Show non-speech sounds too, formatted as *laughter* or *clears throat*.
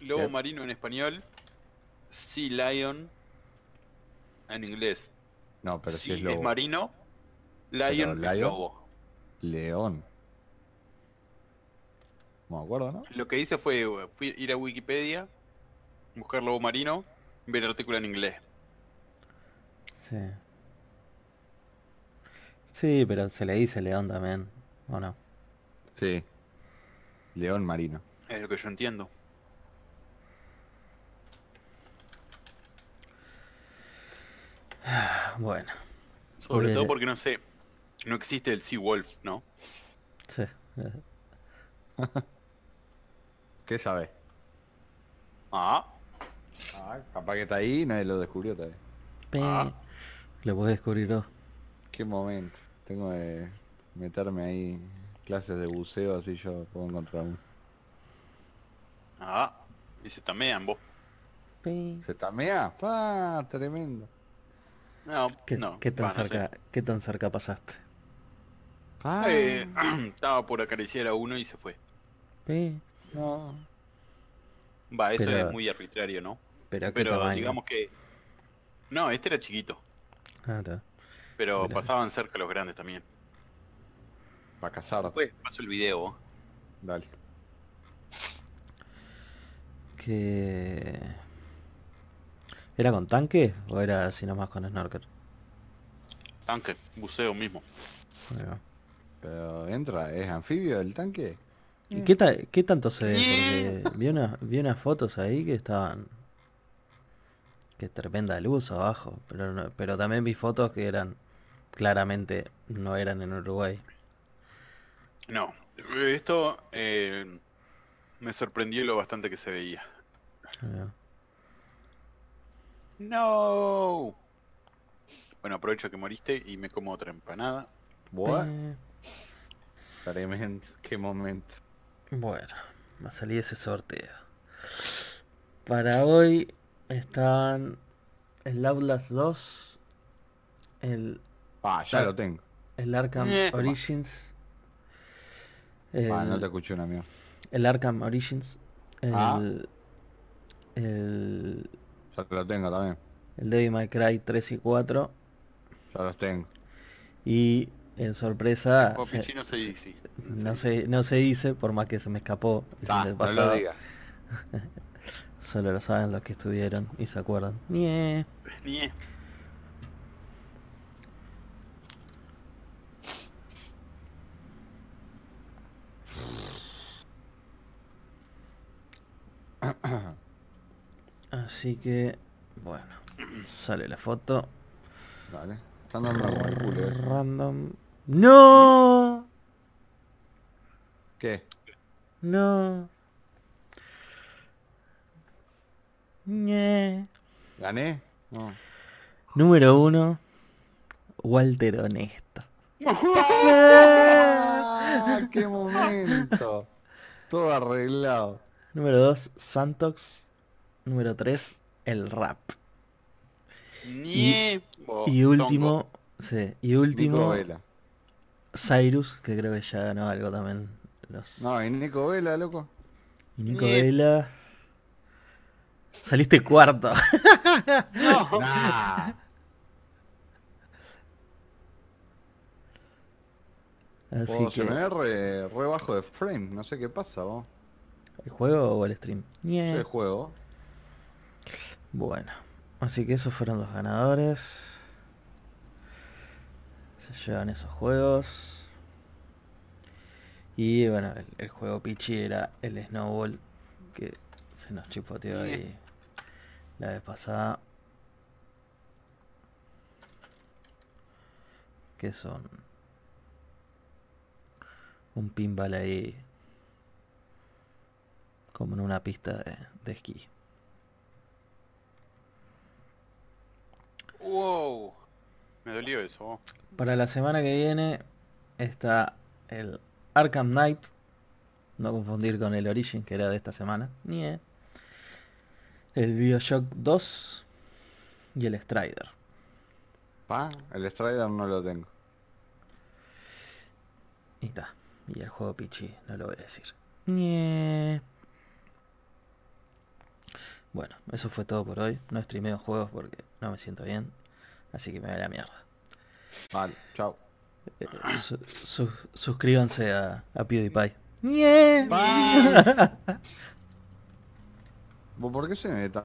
Lobo marino en español. Sea lion en inglés. No, pero si es, lobo. marino. Lion, es lobo. León. No me acuerdo, ¿no? Lo que hice fue, ir a Wikipedia, buscar lobo marino, ver el artículo en inglés. Sí. Sí, pero se le dice león también, ¿o no? Sí. León marino. Es lo que yo entiendo. Bueno. Sobre todo porque no sé, no existe el Sea Wolf, ¿no? Sí. *laughs* ¿Qué sabe? Ah. ah. Capaz que está ahí y nadie lo descubrió todavía. Ah. Lo voy a descubrir vos. Qué momento. Tengo de meterme ahí clases de buceo así yo puedo encontrar uno. Ah. Y se tamean vos. ¿Se tamea? Tremendo. No, ¿Qué, no. ¿qué tan, cerca, tan cerca pasaste? Ah. Eh, *clears throat* estaba por acariciar a uno y se fue. No. Va, eso es muy arbitrario, ¿no? Pero, digamos que... No, este era chiquito. Ah, pero pasaban cerca los grandes también. Para cazar. Pues paso el video. Dale. Que... ¿Era con tanque o era así nomás con snorker? Tanque, buceo mismo. Pero entra, ¿es anfibio el tanque? ¿Y qué, qué tanto se ve? vi, unas fotos ahí que estaban... Que tremenda luz abajo, pero, pero también vi fotos que eran... Claramente no eran en Uruguay. No, esto eh, me sorprendió lo bastante que se veía. No. Bueno, aprovecho que moriste y me como otra empanada. Bueno. Eh. qué momento. Bueno, me salí ese sorteo. Para hoy están el Outlast 2, el... Ah, ya lo tengo. Eh, el Arkham Origins. El, ah, no te escuché una El Arkham Origins. El, el ya que lo tengo también. El Devil May Cry 3 y 4. Ya los tengo. Y en sorpresa... no se dice. No se, dice, por más que se me escapó. Ah, lo *laughs* Solo lo saben los que estuvieron y se acuerdan. Nie. Nie. Así que, bueno, sale la foto. Vale. Están random. Eh. random. ¡No! ¿Qué? No. ¿Gané? No. Número uno, Walter Honesto. ¡Ah! ¡Qué momento! Todo arreglado. Número dos Santox. Número 3, el rap. Y, y, último, sí, y último, Cyrus, que creo que ya ganó algo también. No, y Nico Vela, loco. Y Nico Vela. Saliste cuarto. *laughs* No. Así que... me re, re, bajo de frame, no sé qué pasa, vos. ¿El juego o el stream? El juego. Bueno, así que esos fueron los ganadores. Se llevan esos juegos. Y bueno, el, juego Pichi era el Snowball que se nos chipoteó ahí la vez pasada. Que son un pinball ahí como en una pista de esquí. Wow. Me dolió eso. Para la semana que viene está el Arkham Knight. No confundir con el Origin, que era de esta semana. Ni El Bioshock 2 y el Strider. Pa, el Strider no lo tengo. Y está. Y el juego Pichi, no lo voy a decir. Nie. Bueno, eso fue todo por hoy. No streameo juegos porque no me siento bien, así que me voy la mierda. Vale, chao. Eh, suscríbanse a, PewDiePie. nié ¿Por qué se